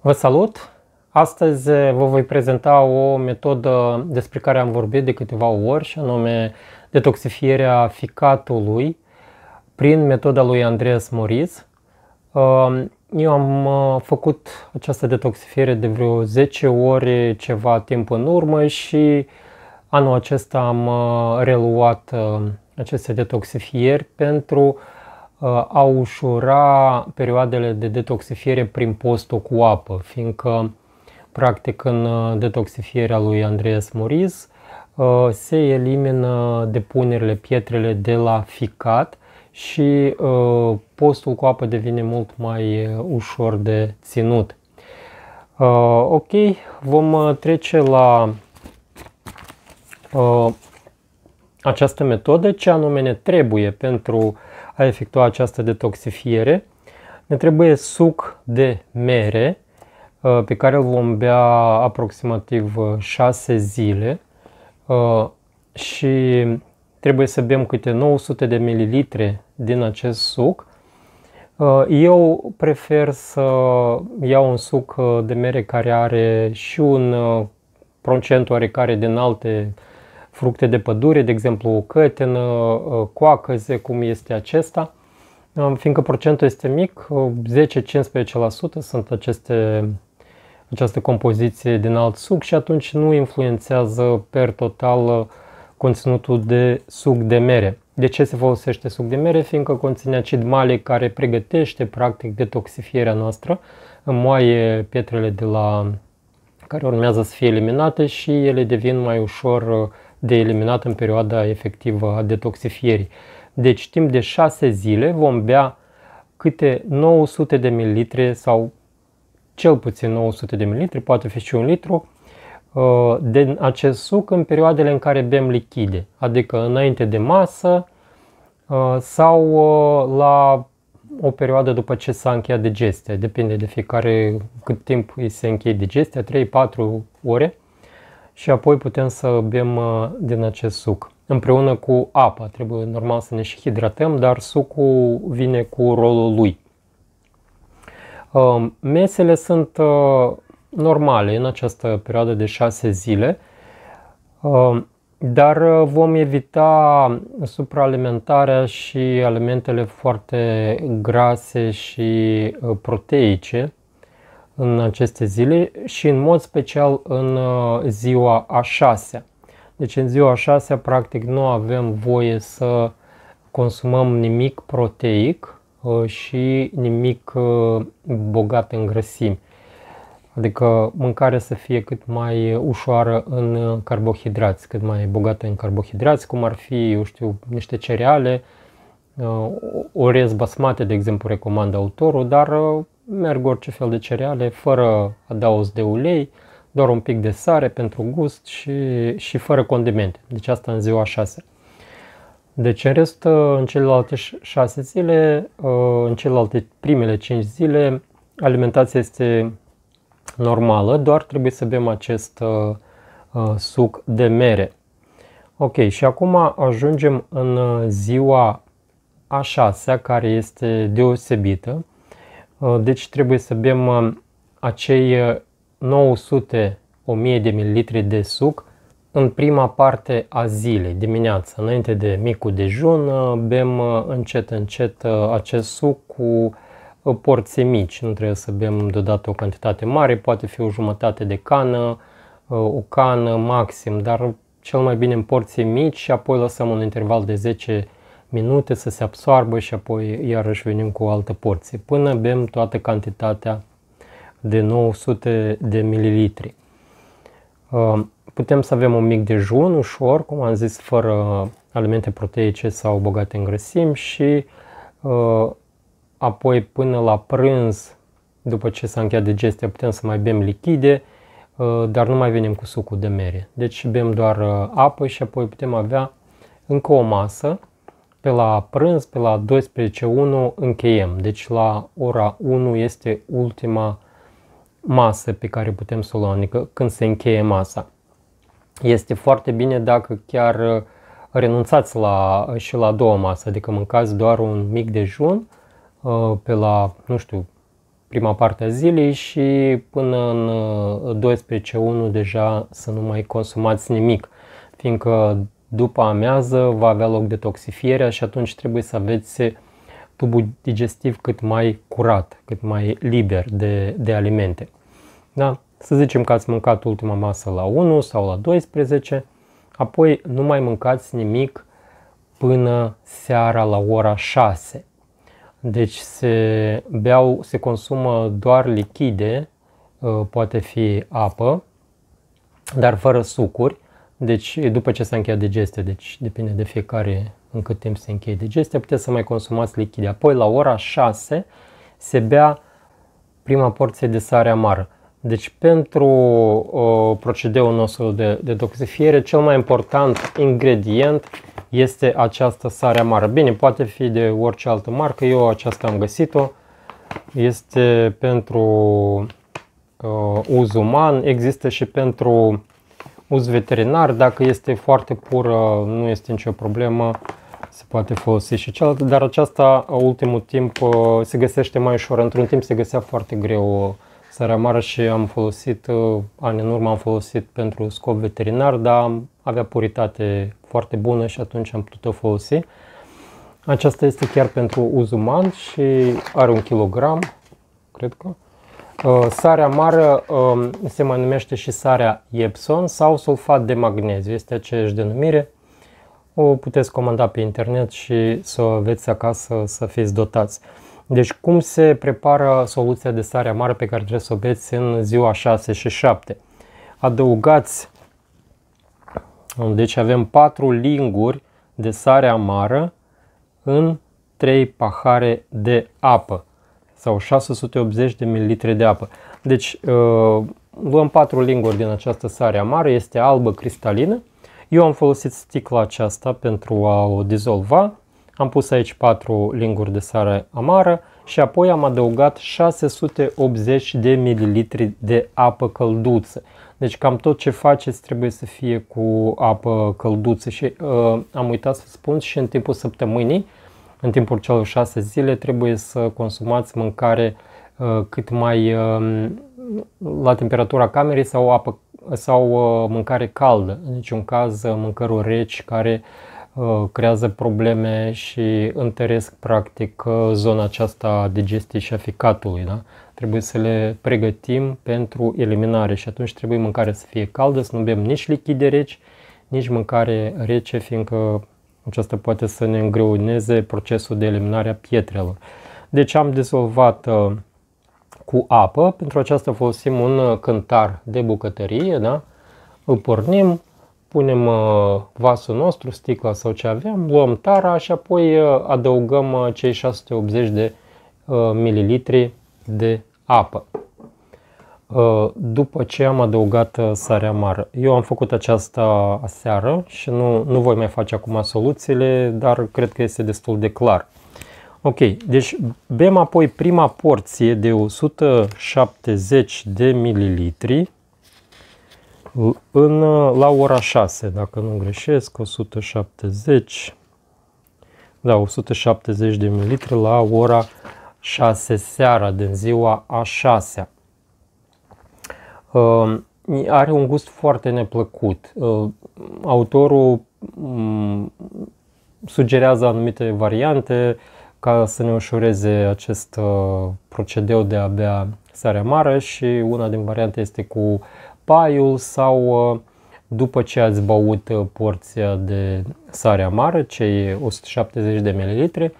Vă salut! Astăzi eh, vă voi prezenta o metodă despre care am vorbit de câteva ori și anume detoxifierea ficatului prin metoda lui Andreas Moritz. Ehm, eu am eh, făcut această detoxifiere de vreo 10 ore ceva timp în urmă și anul acesta am eh, reluat aceste detoxifieri pentru uh, Uh, a ușura perioadele de detoxifiere prin postul cu apă, fiindcă practic în uh, detoxifierea lui Andreas Moris uh, se elimină depunerile, pietrele de la ficat și postul cu apă devine mult mai ușor de ținut. Ok, vom trece la această metodă, ce anume ne trebuie pentru uh, a efectua această detoxifiere, ne trebuie suc de mere uh, pe care îl vom bea aproximativ 6 uh, zile uh, și trebuie să bem câte 900 de mililitri din acest suc. Eu prefer să iau un suc de mere care are și un procent oarecare din alte uh, fructe de pădure, de exemplu o cătenă, ă, coacăze, cum este acesta. Ă, fiindcă procentul este mic, 10-15% ă, sunt aceste, această compoziție din alt suc și atunci nu influențează per total conținutul de suc de mere. De ce se folosește suc de mere? Fiindcă conține acid malic care pregătește practic detoxifierea noastră, moaie pietrele de la care urmează să fie eliminate și ele devin mai ușor de eliminat în perioada efectivă a detoxifierii. Deci timp de 6 zile vom bea câte 900 de ml sau cel puțin 900 de mililitri, poate fi și un litru, uh, de acest suc în perioadele în care bem lichide, adică înainte de masă uh, sau uh, la o perioadă după ce s-a încheiat digestia, depinde de fiecare cât timp se încheie digestia, 3-4 ore și apoi putem să bem uh, din acest suc. Împreună cu apa, trebuie normal să ne și hidratăm, dar sucul vine cu rolul lui. Um, mesele sunt uh, normale în această perioadă de 6 zile, um, dar uh, vom evita supraalimentarea și alimentele foarte grase și proteice, în aceste zile și în mod special în uh, ziua a șasea. Deci în ziua a șasea practic nu avem voie să consumăm nimic proteic uh, și nimic uh, bogat în grăsimi. Adică mâncarea să fie cât mai ușoară în carbohidrați, cât mai bogată în carbohidrați, cum ar fi, eu știu, niște cereale, orez basmate, de exemplu, recomandă autorul, dar merg orice fel de cereale, fără adaos de ulei, doar un pic de sare pentru gust și, și fără condimente. Deci asta în ziua 6. Deci în rest, uh, în celelalte 6 zile, uh, în celelalte primele 5 zile, alimentația este normală, doar trebuie să bem acest uh, suc de mere. Ok, și acum ajungem în ziua a șasea, care este deosebită. Uh, deci trebuie să bem uh, acei 900 uh, 1000 de mililitri de suc în prima parte a zilei, dimineața, înainte de micul dejun, bem încet, încet acest suc cu porții mici. Nu trebuie să bem deodată o cantitate mare, poate fi o jumătate de cană, o cană maxim, dar cel mai bine în porții mici și apoi lăsăm un interval de 10 minute să se absorbă și apoi iarăși venim cu o altă porție, până bem toată cantitatea de 900 de mililitri. Uh, putem să avem un mic dejun ușor, cum am zis, fără alimente proteice sau bogate în grăsimi și uh, apoi până la prânz, după ce s-a încheiat digestia, putem să mai bem lichide, uh, dar nu mai venim cu sucul de mere. Deci bem doar apă și apoi putem avea încă o masă pe la prânz, pe la 12.01 încheiem. Deci la ora 1 este ultima masă pe care putem să o luăm, adică când se încheie masa. Este foarte bine dacă chiar uh, renunțați la, uh, și la două masă, adică mâncați doar un mic dejun uh, pe la, nu știu, prima parte a zilei și până în 12.01 deja să nu mai consumați nimic, fiindcă după amiază va avea loc detoxifierea și atunci trebuie să aveți tubul digestiv cât mai curat, cât mai liber de, de alimente. Da? Să zicem că ați mâncat ultima masă la 1 sau la 12, apoi nu mai mâncați nimic până seara la ora 6. Deci se beau, se consumă doar lichide, ă, poate fi apă, dar fără sucuri deci, după ce s-a încheiat digestia, deci depinde de fiecare în cât timp se încheie digestia, puteți să mai consumați lichide. Apoi, la ora 6, se bea prima porție de sare amară. Deci, pentru uh, procedeul nostru de detoxifiere, cel mai important ingredient este această sare amară. Bine, poate fi de orice altă marcă, eu aceasta am găsit-o. Este pentru uh, uz uman, există și pentru uz veterinar, dacă este foarte pură, nu este nicio problemă, se poate folosi și cealaltă, dar aceasta ultimul timp uh, se găsește mai ușor. Într-un timp se găsea foarte greu uh, sarea mare și am folosit, uh, ani în urmă am folosit pentru scop veterinar, dar avea puritate foarte bună și atunci am putut o folosi. Aceasta este chiar pentru uz uman și are un kilogram, cred că. Uh, sarea mare um, se mai numește și sarea Epson sau sulfat de magneziu, este aceeași denumire. O puteți comanda pe internet și să o aveți acasă să fiți dotați. Deci cum se prepară soluția de sare amară pe care trebuie să o beți în ziua 6 și 7? Adăugați, deci avem 4 linguri de sare amară în 3 pahare de apă sau 680 de ml de apă. Deci uh, luăm patru linguri din această sare amară, este albă cristalină. Eu am folosit sticla aceasta pentru a o dizolva. Am pus aici patru linguri de sare amară și apoi am adăugat 680 de ml de apă călduță. Deci cam tot ce faceți trebuie să fie cu apă călduță și uh, am uitat să spun și în timpul săptămânii în timpul celor șase zile trebuie să consumați mâncare uh, cât mai um, la temperatura camerei sau apă sau uh, mâncare caldă, în niciun caz uh, mâncăruri reci care creează probleme și întăresc practic zona aceasta digestiei și a ficatului. Da? Trebuie să le pregătim pentru eliminare și atunci trebuie mâncarea să fie caldă, să nu bem nici lichide reci, nici mâncare rece, fiindcă aceasta poate să ne îngreuneze procesul de eliminare a pietrelor. Deci am dizolvat uh, cu apă, pentru aceasta folosim un uh, cântar de bucătărie, da? îl pornim, punem uh, vasul nostru, sticla sau ce avem, luăm tara și apoi adăugăm cei 680 de mililitri de apă. Uh, după ce am adăugat uh, sarea mare, Eu am făcut aceasta aseară și nu, nu voi mai face acum soluțiile, dar cred că este destul de clar. Ok, deci bem apoi prima porție de 170 de mililitri în, uh, la ora 6, dacă nu greșesc, 170, da, 170 de mililitri la ora 6 seara, din ziua a 6 -a. Ehm, are un gust foarte neplăcut. Ehm, autorul mm, sugerează anumite variante ca să ne ușureze acest ehm, procedeu de a bea sare amară și una din variante este cu paiul sau după ce ați băut porția de sare amară, cei 170 de ml,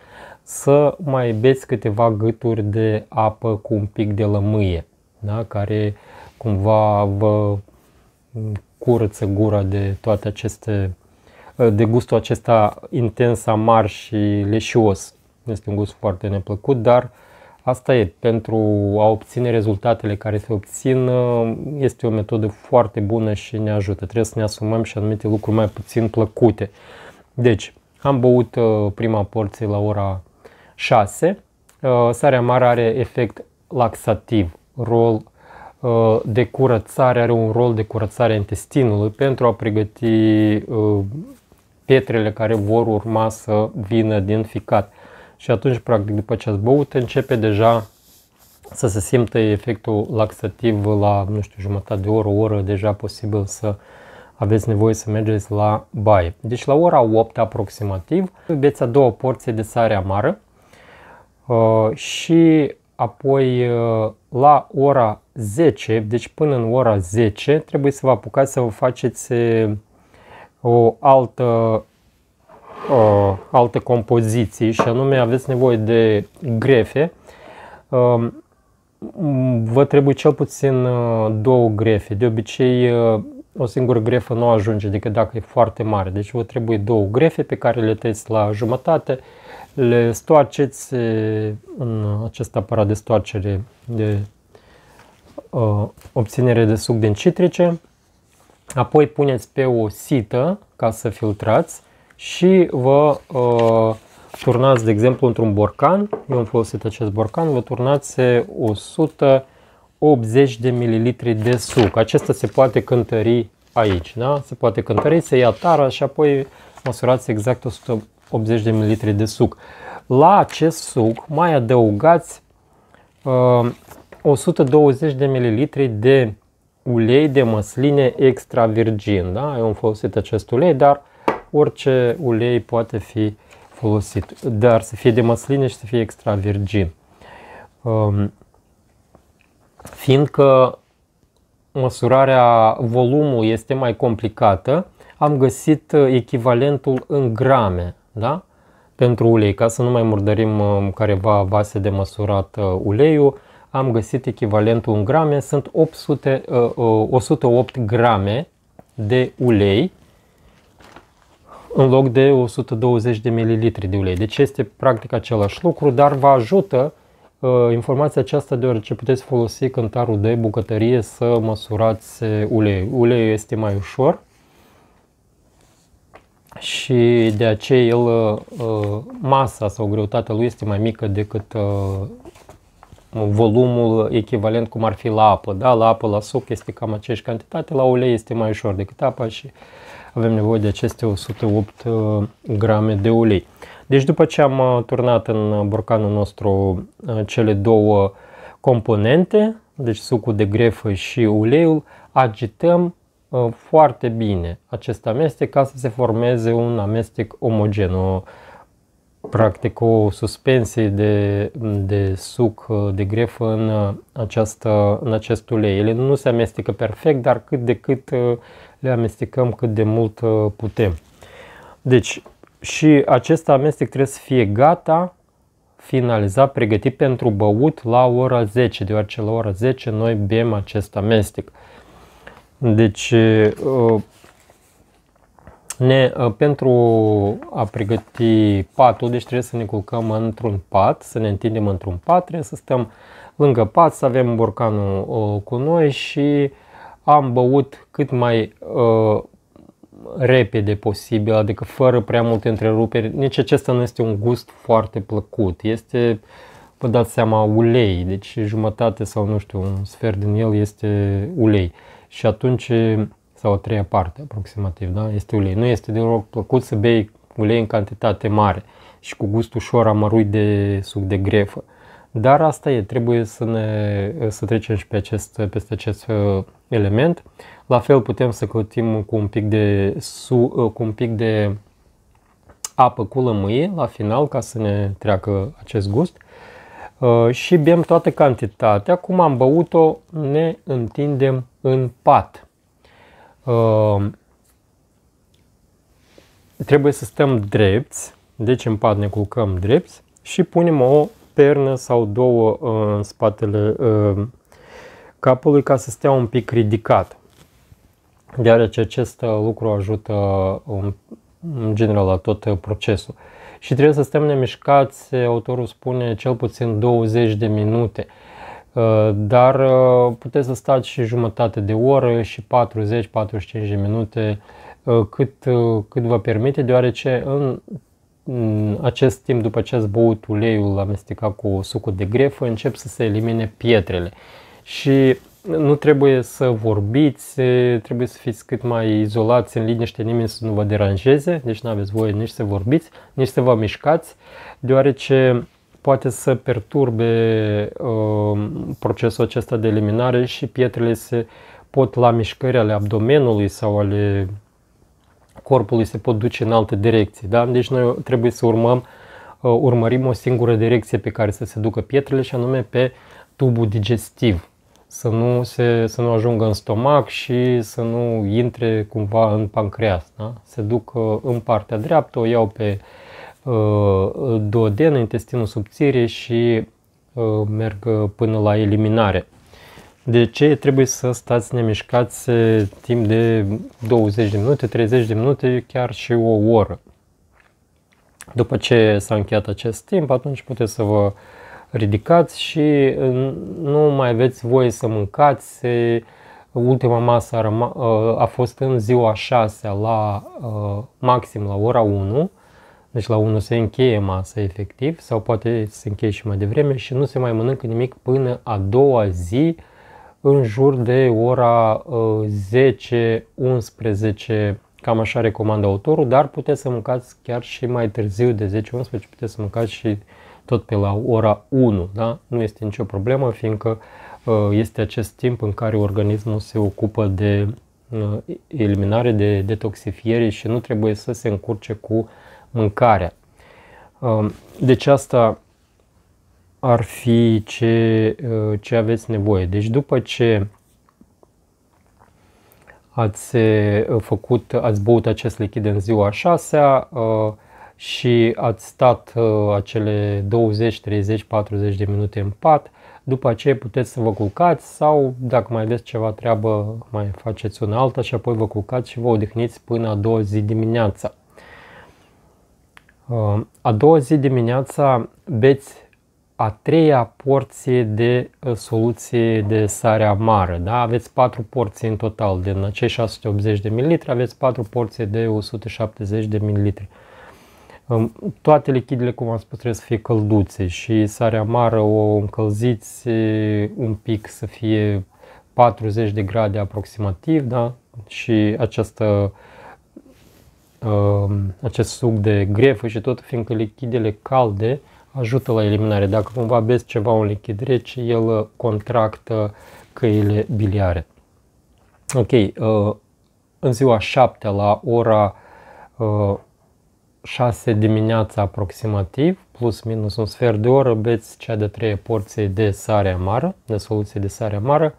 să mai beți câteva gâturi de apă cu un pic de lămâie, da? care uh, cumva vă curăță gura de toate aceste, de gustul acesta intens, amar și leșios. Este un gust foarte neplăcut, dar asta e. Pentru a obține rezultatele care se obțin, este o metodă foarte bună și ne ajută. Trebuie să ne asumăm și anumite lucruri mai puțin plăcute. Deci, am băut uh, prima porție la ora 6. Uh, sarea mare are efect laxativ, rol Uh, de curățare, are un rol de curățare a intestinului pentru a pregăti uh, pietrele care vor urma să vină din ficat. Și atunci, practic, după ce ați băut, începe deja să se simtă efectul laxativ la, nu știu, jumătate de oră, o oră, deja posibil să aveți nevoie să mergeți la baie. Deci la ora 8 aproximativ beți a doua porție de sare amară uh, și apoi la ora 10, deci până în ora 10 trebuie să vă apucați să vă faceți o altă, o altă compoziție și anume aveți nevoie de grefe. Vă trebuie cel puțin două grefe. De obicei o singură grefă nu ajunge decât dacă e foarte mare. Deci vă trebuie două grefe pe care le tăiți la jumătate, le stoarceți în acest aparat de stoarcere de Uh, obținere de suc din citrice, apoi puneți pe o sită ca să filtrați și vă uh, turnați, de exemplu, într-un borcan, eu am folosit acest borcan, vă turnați 180 de mililitri de suc. Acesta se poate cântări aici, da? Se poate cântări, se ia tara și apoi măsurați exact 180 de mililitri de suc. La acest suc mai adăugați uh, 120 de ml de ulei de măsline extra virgin. Da? Eu am folosit acest ulei, dar orice ulei poate fi folosit. Dar să fie de măsline și să fie extra virgin. Um, fiindcă măsurarea volumului este mai complicată, am găsit uh, echivalentul în grame da? pentru ulei, ca să nu mai murdărim um, careva vase de măsurat uh, uleiul am găsit echivalentul în grame, sunt 800, uh, uh, 108 grame de ulei în loc de 120 de mililitri de ulei. Deci este practic același lucru, dar vă ajută uh, informația aceasta deoarece puteți folosi cântarul de bucătărie să măsurați ulei. Uleiul este mai ușor și de aceea el, uh, masa sau greutatea lui este mai mică decât uh, volumul echivalent cum ar fi la apă. Da? La apă, la suc este cam aceeași cantitate, la ulei este mai ușor decât apa și avem nevoie de aceste 108 uh, grame de ulei. Deci după ce am uh, turnat în uh, borcanul nostru cele două componente, deci sucul de grefă și uleiul, agităm foarte bine acest amestec ca să se formeze un amestec omogen, o, Practic o suspensie de, de suc uh, de grefă în, uh, această, în acest ulei. Ele nu se amestecă perfect, dar cât de cât uh, le amestecăm cât de mult putem. Deci și acest amestec trebuie să fie gata, finalizat, pregătit pentru băut la ora 10, deoarece la ora 10 noi bem acest amestec. Deci ne, uh, pentru a pregăti patul, deci trebuie să ne culcăm într-un pat, să ne întindem într-un pat, trebuie să stăm lângă pat, să avem borcanul uh, cu noi și am băut cât mai uh, repede posibil, adică fără prea multe întreruperi. Nici acesta nu este un gust foarte plăcut, este, vă dați seama, ulei, deci jumătate sau nu știu, un sfert din el este ulei. Și atunci sau o treia parte aproximativ, da? Este ulei. Nu este deloc plăcut să bei ulei în cantitate mare și cu gust ușor amărui de suc de grefă. Dar asta e, trebuie să, ne, să trecem și pe acest, peste acest uh, element. La fel putem să clătim cu un pic de, su, uh, cu un pic de apă cu lămâie la final ca să ne treacă acest gust uh, și bem toată cantitatea. Cum am băut-o, ne întindem în pat. Ehm, trebuie să stăm drepți, deci în pat ne culcăm drepți și punem o pernă sau două uh, în spatele uh, capului ca să stea un pic ridicat. Deoarece acest uh, lucru ajută um, în general la tot procesul. Și trebuie să stăm nemișcați, autorul spune, cel puțin 20 de minute. Uh, dar uh, puteți să stați și jumătate de oră și 40-45 de minute uh, cât, cât vă permite, deoarece în acest timp după ce ați băut uleiul amestecat cu sucul de grefă, încep să se elimine pietrele. Și nu trebuie să vorbiți, trebuie să fiți cât mai izolați în liniște, nimeni să nu vă deranjeze, deci nu aveți voie nici să vorbiți, nici să vă mișcați, deoarece poate să perturbe uh, procesul acesta de eliminare și pietrele se pot la mișcări ale abdomenului sau ale corpului se pot duce în alte direcții. Da? Deci noi trebuie să urmăm, uh, urmărim o singură direcție pe care să se ducă pietrele și anume pe tubul digestiv. Să nu, se, să nu ajungă în stomac și să nu intre cumva în pancreas. Da? Se duc uh, în partea dreaptă, o iau pe uh, Ă, duodenă, intestinul subțire și ă, merg până la eliminare. De ce trebuie să stați nemișcați timp de 20 de minute, 30 de minute, chiar și o oră? După ce s-a încheiat acest timp, atunci puteți să vă ridicați și ă, nu mai aveți voie să mâncați. Ultima masă a, răma, a fost în ziua 6 la maxim la ora 1 deci la 1 se încheie masa efectiv sau poate se încheie și mai devreme și nu se mai mănâncă nimic până a doua zi în jur de ora 10-11, uh, cam așa recomandă autorul, dar puteți să mâncați chiar și mai târziu de 10-11, puteți să mâncați și tot pe la ora 1, da? Nu este nicio problemă, fiindcă uh, este acest timp în care organismul se ocupă de uh, eliminare, de detoxifiere și nu trebuie să se încurce cu mâncarea. Um, deci asta ar fi ce, uh, ce aveți nevoie. Deci după ce ați uh, făcut, ați băut acest lichid în ziua a șasea uh, și ați stat acele 20, 30, 40 de minute în pat, după aceea puteți să vă culcați sau dacă mai aveți ceva treabă mai faceți una alta și apoi vă culcați și vă odihniți până a doua zi dimineața. Ă, a doua zi dimineața beți a treia porție de ă, soluție de sare amară. Da? Aveți 4 porții în total. Din acești 680 de ml aveți 4 porții de 170 de ml. Ă, toate lichidele, cum am spus, trebuie să fie călduțe și sarea amară o încălziți un pic să fie 40 de grade aproximativ da? și această uh, Ehm, acest suc de grefă și tot, fiindcă lichidele calde ajută la eliminare. Dacă cumva beți ceva un lichid rece, el uh, contractă căile biliare. Ok, uh, în ziua 7 la ora 6 uh, dimineața aproximativ, plus minus un sfert de oră, beți cea de treia porție de sare amară, de soluție de sare amară,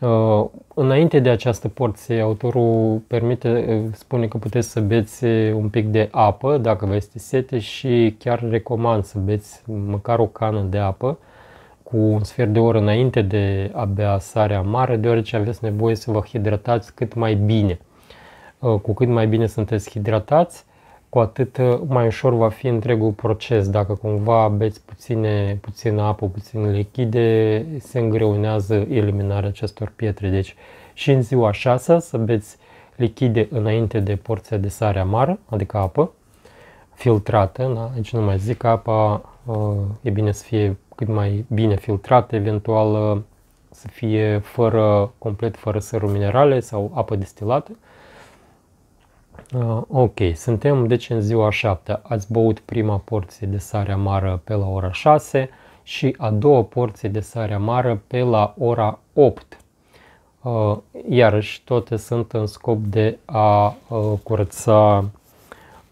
Uh, înainte de această porție, autorul permite, uh, spune că puteți să beți uh, un pic de apă dacă vă este sete și chiar recomand să beți măcar o cană de apă cu un sfert de oră înainte de a bea sarea mare deoarece aveți nevoie să vă hidratați cât mai bine. Cu cât mai bine sunteți hidratați, cu atât uh, mai ușor va fi întregul proces. Dacă cumva beți puține, puțină apă, puțin lichide, se îngreunează eliminarea acestor pietre. Deci și în ziua 6 să beți lichide înainte de porția de sare amară, adică apă, filtrată, da? aici nu mai zic, apa uh, e bine să fie cât mai bine filtrată, eventual uh, să fie fără, complet fără săruri minerale sau apă destilată Uh, ok, suntem deci în ziua 7. Ați băut prima porție de sare amară pe la ora 6 și a doua porție de sare amară pe la ora 8. Uh, iarăși, toate sunt în scop de a uh, curăța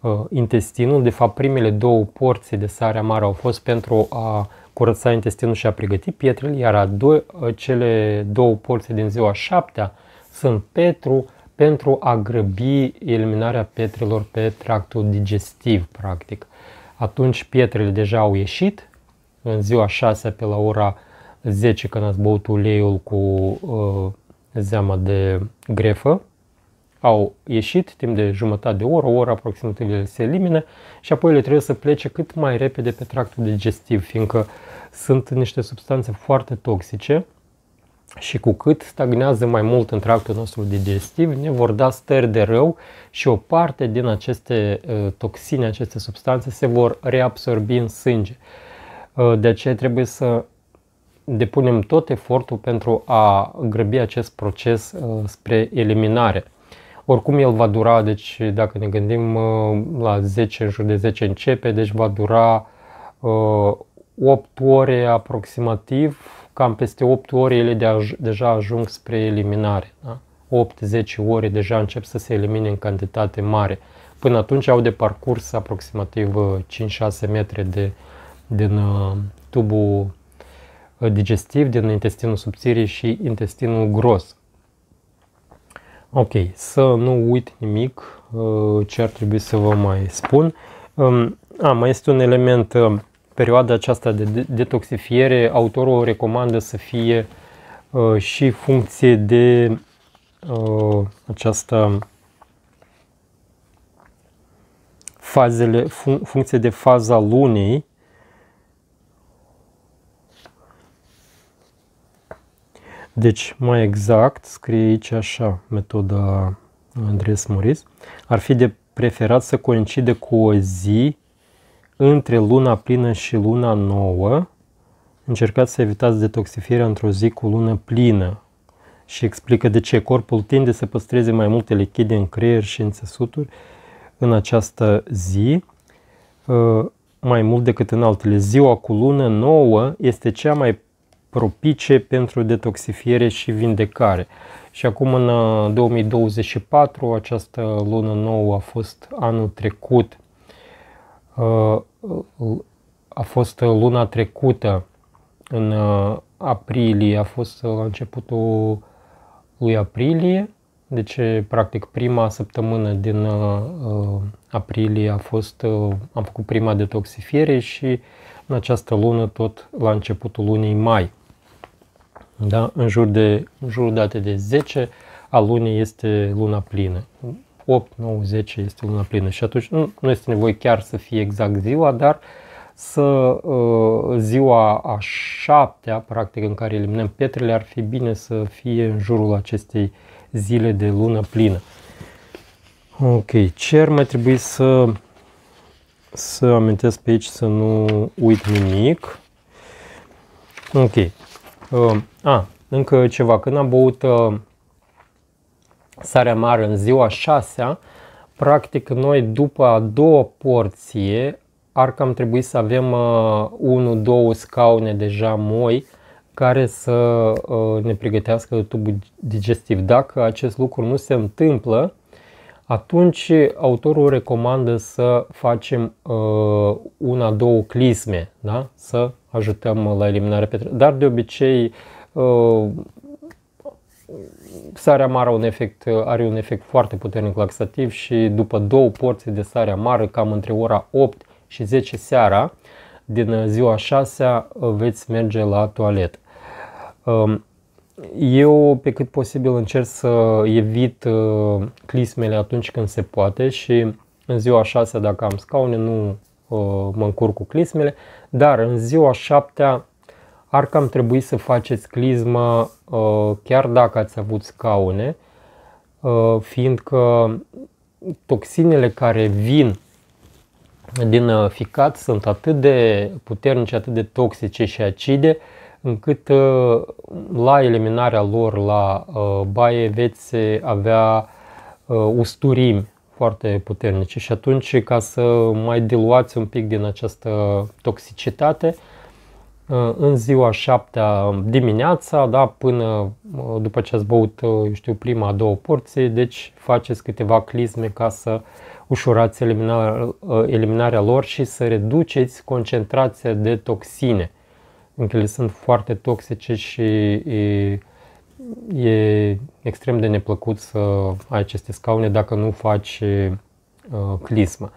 uh, intestinul. De fapt, primele două porții de sare amară au fost pentru a curăța intestinul și a pregăti pietrele, iar a do- uh, cele două porții din ziua 7 sunt pentru pentru a grăbi eliminarea pietrelor pe tractul digestiv, practic. Atunci pietrele deja au ieșit, în ziua 6 pe la ora 10 când ați băut uleiul cu uh, zeama de grefă, au ieșit timp de jumătate de oră, o oră aproximativ ele se elimină și apoi le trebuie să plece cât mai repede pe tractul digestiv, fiindcă sunt niște substanțe foarte toxice și cu cât stagnează mai mult în tractul nostru digestiv, ne vor da stări de rău și o parte din aceste uh, toxine, aceste substanțe se vor reabsorbi în sânge. Uh, de aceea trebuie să depunem tot efortul pentru a grăbi acest proces uh, spre eliminare. Oricum el va dura, deci dacă ne gândim la 10, în jur de 10 începe, deci va dura 8 ore aproximativ cam peste 8 ore ele de aj- deja ajung spre eliminare. Da? 8-10 ore deja încep să se elimine în cantitate mare. Până atunci au de parcurs aproximativ 5-6 uh, metri de, din uh, tubul uh, digestiv, din intestinul subțire și intestinul gros. Ok, să nu uit nimic ce ar trebui să vă mai spun. Um, a, mai este un element perioada aceasta de detoxifiere, autorul recomandă să fie uh, și funcție de uh, această fazele, fun- funcție de faza lunii, Deci, mai exact, scrie aici așa, metoda Andres Moris, ar fi de preferat să coincide cu o zi între luna plină și luna nouă, încercați să evitați detoxifierea într-o zi cu lună plină și explică de ce corpul tinde să păstreze mai multe lichide în creier și în țesuturi în această zi, ă, mai mult decât în altele. Ziua cu lună nouă este cea mai propice pentru detoxifiere și vindecare. Și acum în 2024, uh, această lună nouă a fost anul trecut, Uh, a fost uh, luna trecută, în uh, aprilie, a fost la începutul lui aprilie, deci practic prima săptămână din aprilie a fost, am făcut prima detoxifiere și în această lună tot la începutul lunii mai. Da? În jur de în jur date de 10 a lunii este luna plină. 8, 9, 10 este luna plină și atunci nu, nu este nevoie chiar să fie exact ziua, dar să uh, ziua a șaptea, practic, în care eliminăm pietrele, ar fi bine să fie în jurul acestei zile de lună plină. Ok, ce ar mai trebui să, să amintesc pe aici să nu uit nimic? Ok. Uh, a, încă ceva. Când am băut uh, sarea mare în ziua 6 practic noi după a doua porție ar cam trebui să avem uh, 1-2 scaune deja moi care să uh, ne pregătească tubul digestiv. Dacă acest lucru nu se întâmplă, atunci autorul recomandă să facem uh, una, două clisme, da? să ajutăm la eliminarea petrecerii. Dar de obicei uh, sarea amară un efect, are un efect foarte puternic laxativ și după două porții de sare amară, cam între ora 8 și 10 seara, din ziua 6 veți merge la toaletă. Um, eu pe cât posibil încerc să evit uh, clismele atunci când se poate și în ziua 6 dacă am scaune nu uh, mă încurc cu clismele, dar în ziua 7 ar cam trebui să faceți clismă ă, chiar dacă ați avut scaune, ă, fiindcă toxinele care vin din ă, ficat sunt atât de puternice, atât de toxice și acide, încât la eliminarea lor la baie veți avea usturimi foarte puternice și atunci ca să mai diluați un pic din această toxicitate, Uh, în ziua 7 dimineața, da, până uh, după ce ați băut, uh, eu știu, prima două porții, deci faceți câteva clisme ca să ușurați eliminarea, eliminarea lor și să reduceți concentrația de toxine. Încă ele sunt foarte toxice și e, e extrem de neplăcut să ai aceste scaune dacă nu faci uh, clismă.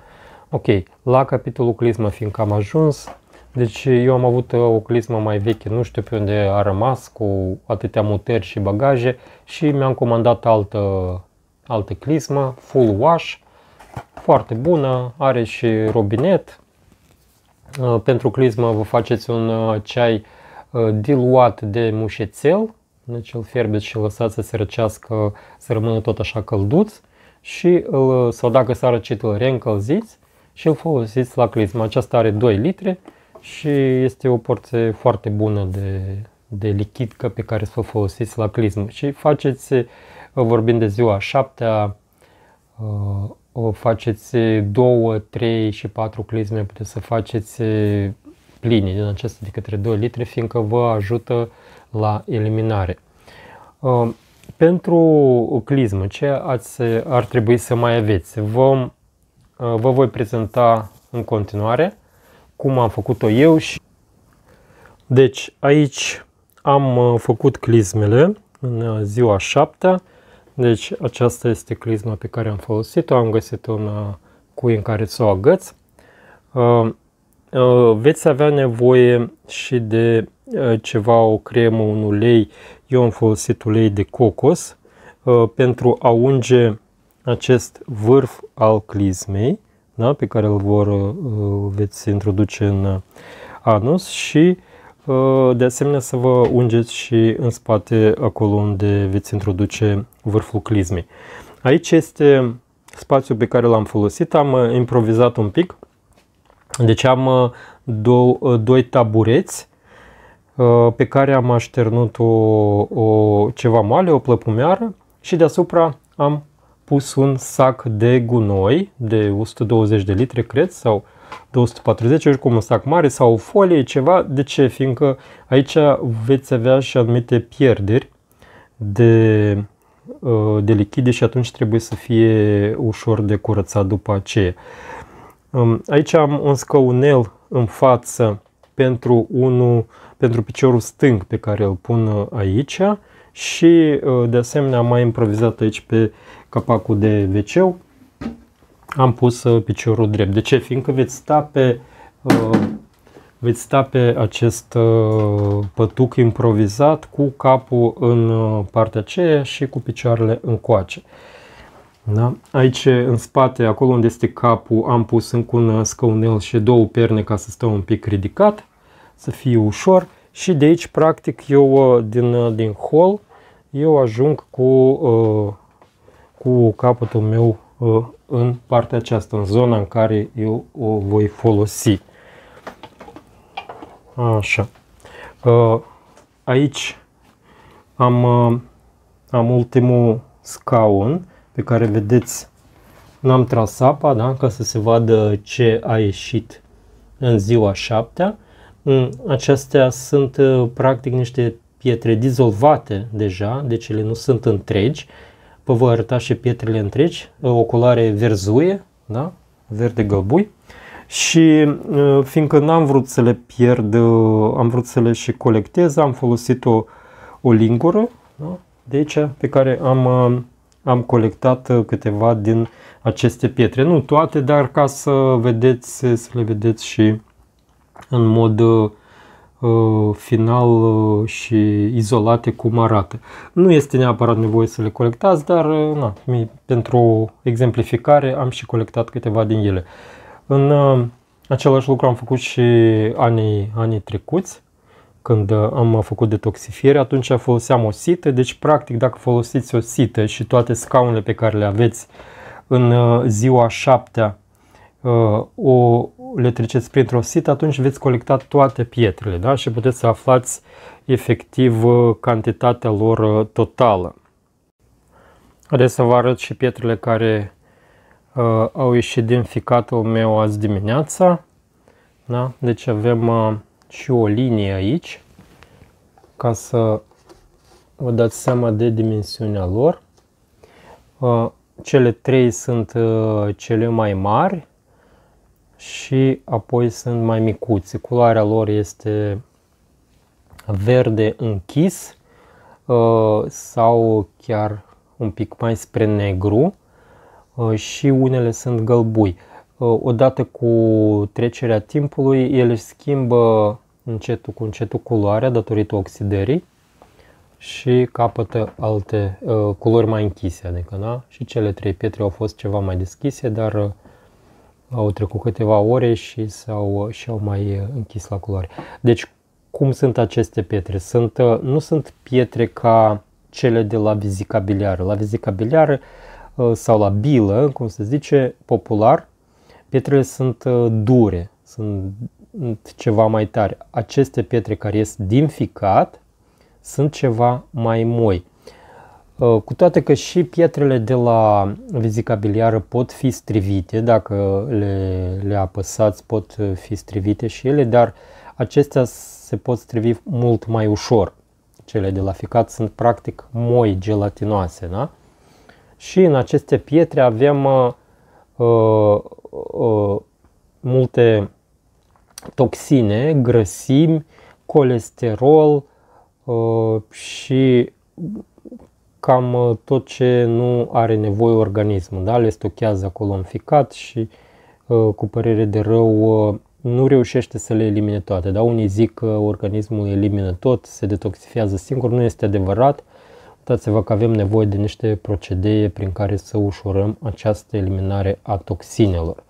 Ok, la capitolul clismă fiindcă am ajuns, deci eu am avut uh, o clismă mai veche, nu știu pe unde a rămas, cu atâtea muteri și bagaje și mi-am comandat altă, altă clismă, full wash, foarte bună, are și robinet. Uh, pentru clismă vă faceți un uh, ceai diluat de mușețel, deci îl fierbeți și lăsați să se răcească, să rămână tot așa călduț și îl, sau dacă s-a răcit îl reîncălziți și îl folosiți la clismă. Aceasta are 2 litri și este o porție foarte bună de, de lichidcă pe care să o folosiți la clism. Și faceți, vorbind de ziua a șaptea, uh, o faceți două, trei și patru clisme, puteți să faceți pline uh, din acestea de către 2 litri, fiindcă vă ajută la eliminare. Uh, pentru o clismă, ce ați, ar trebui să mai aveți? Vă, vă voi prezenta în continuare cum am făcut-o eu și deci aici am uh, făcut clizmele în uh, ziua 7 deci aceasta este clizma pe care am folosit-o, am găsit un uh, cui în care să o agăț. Veți avea nevoie și de ceva, o cremă, un ulei. Eu am folosit ulei de cocos pentru a unge acest vârf al clizmei da, pe care îl vor, îl uh, veți introduce în uh, anus și uh, de asemenea să vă ungeți și în spate acolo unde veți introduce vârful clizmei. Aici este spațiul pe care l-am folosit, am improvizat un pic. Deci am două, doi tabureți pe care am așternut o, o ceva moale, o plăpumeară și deasupra am pus un sac de gunoi de 120 de litri, cred, sau 240, oricum un sac mare sau o folie, ceva. De ce? Fiindcă aici veți avea și anumite pierderi de, uh, de lichide și atunci trebuie să fie ușor de curățat după aceea. Um, aici am un scăunel în față pentru, unul, pentru piciorul stâng pe care îl pun uh, aici și uh, de asemenea am mai improvizat aici pe capacul de wc am pus uh, piciorul drept. De ce? Fiindcă veți sta pe, uh, veți sta pe acest uh, pătuc improvizat cu capul în partea aceea și cu picioarele încoace. Da? Aici, în spate, acolo unde este capul, am pus încă un scaunel și două perne ca să stau un pic ridicat, să fie ușor. Și de aici, practic, eu din, din hol, eu ajung cu cu capătul meu uh, în partea aceasta, în zona în care eu o voi folosi. Așa. Uh, aici am, uh, am ultimul scaun pe care vedeți n-am tras apa da? ca să se vadă ce a ieșit în ziua 7 mm, Acestea sunt practic niște pietre dizolvate deja, deci ele nu sunt întregi. Uh, vă voi arăta și pietrele întregi, oculare verzuie, da? verde galbui. Și fiindcă n-am vrut să le pierd, am vrut să le și colectez, am folosit o, o lingură da? de aici pe care am, am colectat câteva din aceste pietre. Nu toate, dar ca să vedeți, să le vedeți și în mod final э, э, și izolate cum arată. Nu este neapărat nevoie să le colectați, dar na, э, pentru exemplificare am și colectat câteva din ele. În același lucru am făcut și anii, anii trecuți, când am făcut detoxifiere, atunci foloseam o sită, deci practic dacă folosiți o sită și toate scaunele pe care le aveți în ziua șaptea, o le treceți printr-o sită, atunci veți colecta toate pietrele da? și puteți să aflați efectiv uh, cantitatea lor uh, totală. Haideți să vă arăt și pietrele care uh, au ieșit din ficatul meu azi dimineața. Da? Deci avem uh, și o linie aici ca să vă dați seama de dimensiunea lor. Uh, cele trei sunt uh, cele mai mari, și apoi sunt mai micuți. Culoarea lor este verde închis uh, sau chiar un pic mai spre negru uh, și unele sunt gălbui. Uh, odată cu trecerea timpului, ele schimbă încetul cu încetul culoarea datorită oxidării și capătă alte culori mai închise, adică da? și cele trei pietre au fost ceva mai deschise, dar au trecut câteva ore și s-au, și-au mai uh, închis la culoare. Deci, cum sunt aceste pietre? Sunt, uh, nu sunt pietre ca cele de la vizica biliară. La vizica biliară uh, sau la bilă, cum se zice, popular, pietrele sunt dure, sunt ceva mai tare. Aceste pietre care ies din ficat sunt ceva mai moi. Uh, cu toate că și pietrele de la vizica biliară pot fi strivite, dacă le, le apăsați pot uh, fi strivite și ele, dar acestea se pot strivi mult mai ușor. Cele de la ficat sunt practic moi gelatinoase, da? Și în aceste pietre avem uh, uh, uh multe toxine, grăsimi, colesterol uh, și cam uh, tot ce nu are nevoie organismul, da? le stochează acolo în ficat și uh, cu părere de rău uh, nu reușește să le elimine toate. Da? Unii zic că organismul elimină tot, se detoxifiază singur, nu este adevărat. Uitați-vă că avem nevoie de niște procedee prin care să ușurăm această eliminare a toxinelor.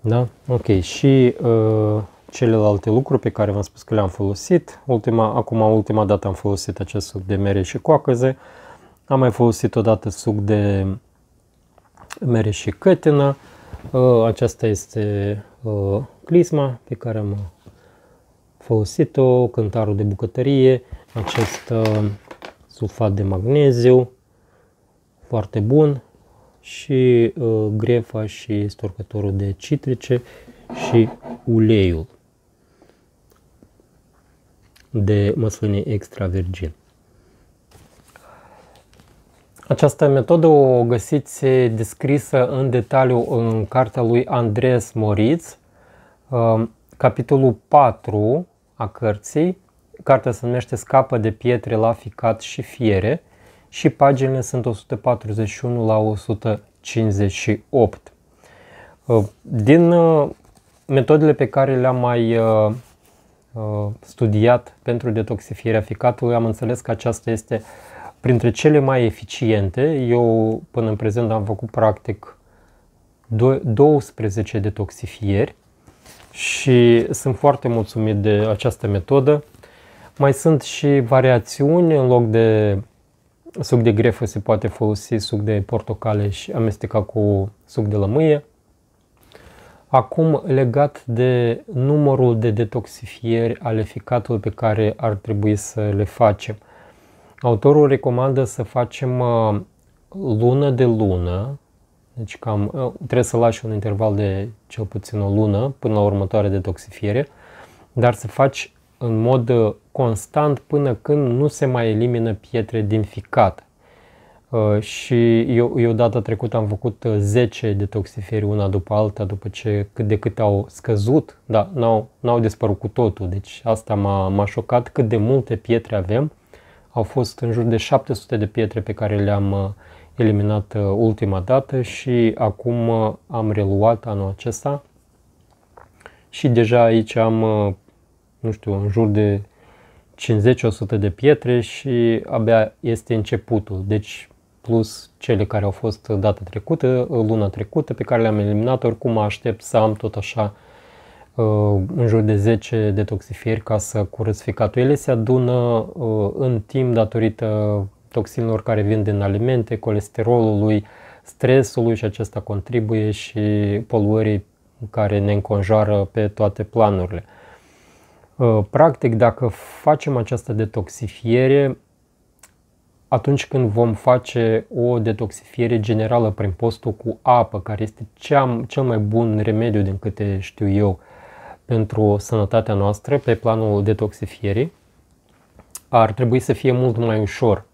Da? Ok, și uh, celelalte lucruri pe care v-am spus că le-am folosit. Ultima, acum, ultima dată am folosit acest suc de mere și coacăze. Am mai folosit odată suc de mere și cătină. Uh, aceasta este uh, clisma pe care am folosit-o, cântarul de bucătărie, acest uh, sulfat de magneziu, foarte bun, și grefa și storcătorul de citrice și uleiul de măsline extra virgin. Această metodă o găsiți descrisă în detaliu în cartea lui Andres Moritz, um, capitolul 4 a cărții. Cartea se numește Scapă de pietre la ficat și fiere și paginile sunt 141 la 158. Uh, din uh, metodele pe care le-am mai uh, Uh, studiat pentru detoxifierea ficatului, am înțeles că aceasta este printre cele mai eficiente. Eu până în prezent am făcut practic 12 detoxifieri și sunt foarte mulțumit de această metodă. Mai sunt și variațiuni, în loc de suc de grefă se poate folosi suc de portocale și amestecat cu suc de lămâie. Acum, legat de numărul de detoxifieri ale ficatului pe care ar trebui să le facem. Autorul recomandă să facem uh, lună de lună, deci cam, uh, trebuie să lași un interval de cel puțin o lună până la următoarea detoxifiere, dar să faci în mod uh, constant până când nu se mai elimină pietre din ficat. Uh, și eu, eu data trecută am făcut 10 uh, detoxiferi una după alta, după ce cât de cât au scăzut, dar n-au, n-au dispărut cu totul. Deci asta m-a, m-a șocat cât de multe pietre avem. Au fost în jur de 700 de pietre pe care le-am uh, eliminat ultima dată și acum am reluat anul acesta și deja aici am, nu știu, în jur de 50-100 de pietre și abia este începutul. Deci plus cele care au fost data trecută, luna trecută, pe care le-am eliminat. Oricum aștept să am tot așa uh, în jur de 10 detoxifieri ca să curăț ficatul. Ele se adună uh, în timp datorită toxinilor care vin din alimente, colesterolului, stresului și acesta contribuie și poluării care ne înconjoară pe toate planurile. Uh, practic, dacă facem această detoxifiere, atunci când vom face o detoxifiere generală prin postul cu apă, care este cea, cel mai bun remediu din câte știu eu pentru sănătatea noastră pe planul detoxifierii, ar trebui să fie mult mai ușor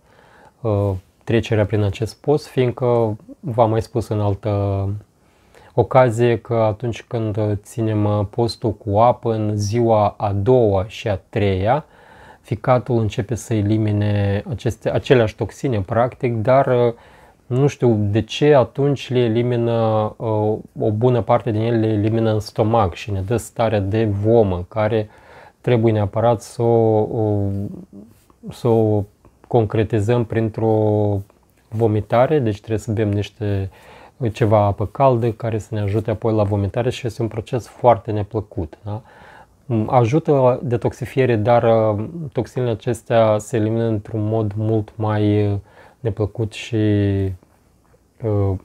uh, trecerea prin acest post, fiindcă v-am mai spus în altă ocazie că atunci când ținem postul cu apă în ziua a doua și a treia, ficatul începe să elimine aceste, aceleași toxine, practic, dar uh, nu știu de ce atunci le elimină, uh, o bună parte din ele le elimină în stomac și ne dă starea de vomă, care trebuie neapărat să o, să o concretizăm printr-o vomitare, deci trebuie să bem niște uh, ceva apă caldă care să ne ajute apoi la vomitare și este un proces foarte neplăcut. Da? Uh, Mm, ajută la detoxifiere, dar uh, toxinele acestea se elimină într-un mod mult mai uh, neplăcut și uh,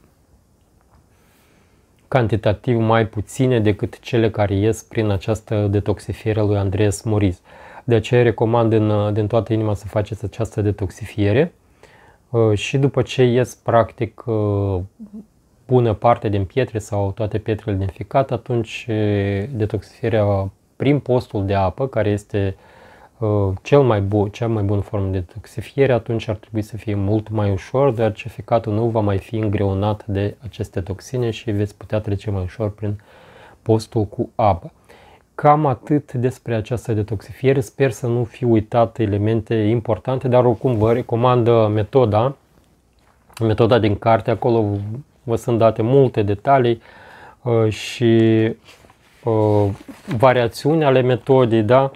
cantitativ mai puține decât cele care ies prin această detoxifiere lui Andreas Moriz. De aceea recomand din, din toată inima să faceți această detoxifiere și după ce ies practic bună parte din pietre sau toate pietrele din ficat, atunci detoxifierea prin postul de apă, care este uh, cel mai bun, cea mai bună formă de detoxifiere, atunci ar trebui să fie mult mai ușor, dar ficatul nu va mai fi îngreunat de aceste toxine și veți putea trece mai ușor prin postul cu apă. Cam atât despre această detoxifiere. Sper să nu fi uitat elemente importante, dar oricum vă recomand uh, metoda, metoda din carte. Acolo vă sunt date multe detalii uh, și variațiuni ale metodei, da?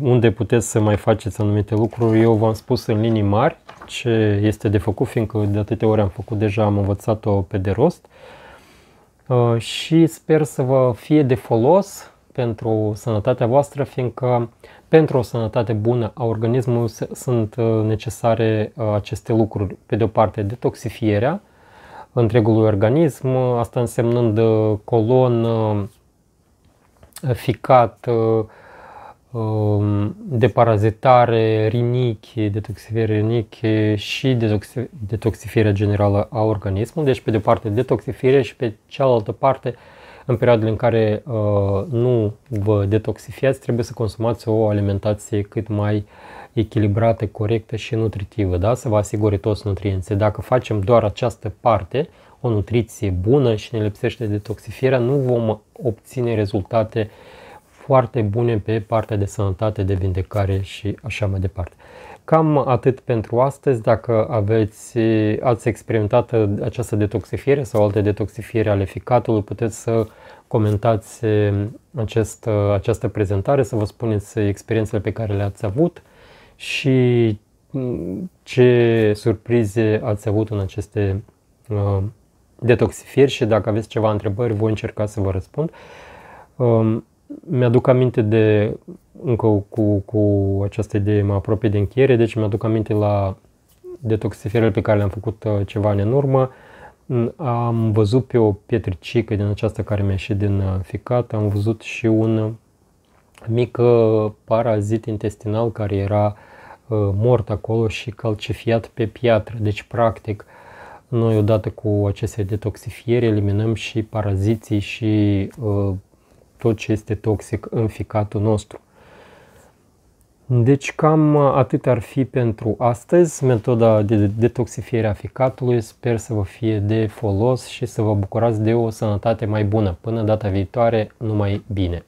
unde puteți să mai faceți anumite lucruri. Eu v-am spus în linii mari ce este de făcut, fiindcă de atâtea ori am făcut deja, am învățat-o pe de rost. Uh, și sper să vă fie de folos pentru sănătatea voastră, fiindcă pentru o sănătate bună a organismului sunt uh, necesare uh, aceste lucruri. Pe de o parte, detoxifierea întregului organism, asta însemnând colon, ficat, uh, um, de parazitare, rinichi, detoxifiere rinichi și detoxifierea generală a organismului. Deci pe de o parte detoxifiere și pe cealaltă parte în perioadele în care uh, nu vă detoxifiați, trebuie să consumați o alimentație cât mai echilibrată, corectă și nutritivă, da? să vă asigure toți nutrienții. Dacă facem doar această parte, o nutriție bună și ne lipsește detoxifierea, nu vom obține rezultate foarte bune pe partea de sănătate, de vindecare și așa mai departe. Cam atât pentru astăzi. Dacă aveți, ați experimentat această detoxifiere sau alte detoxifiere ale ficatului, puteți să comentați eh, acest, eh, această prezentare, să vă spuneți eh, experiențele pe care le-ați avut și mm, ce surprize ați avut în aceste uh, detoxifieri și dacă aveți ceva întrebări, voi încerca să vă răspund. Um, mi-aduc aminte de, încă cu, cu această idee mă apropie de încheiere, deci mi-aduc aminte la detoxifierele pe care le-am făcut uh, ceva ani în urmă. Am văzut pe o pietricică din aceasta care mi-a ieșit din uh, ficat, am văzut și un uh, mic parazit intestinal care era mort acolo și calcifiat pe piatră. Deci, practic, noi odată cu aceste detoxifiere eliminăm și paraziții și uh, tot ce este toxic în ficatul nostru. Deci cam atât ar fi pentru astăzi. Metoda de detoxifiere a ficatului sper să vă fie de folos și să vă bucurați de o sănătate mai bună. Până data viitoare, numai bine!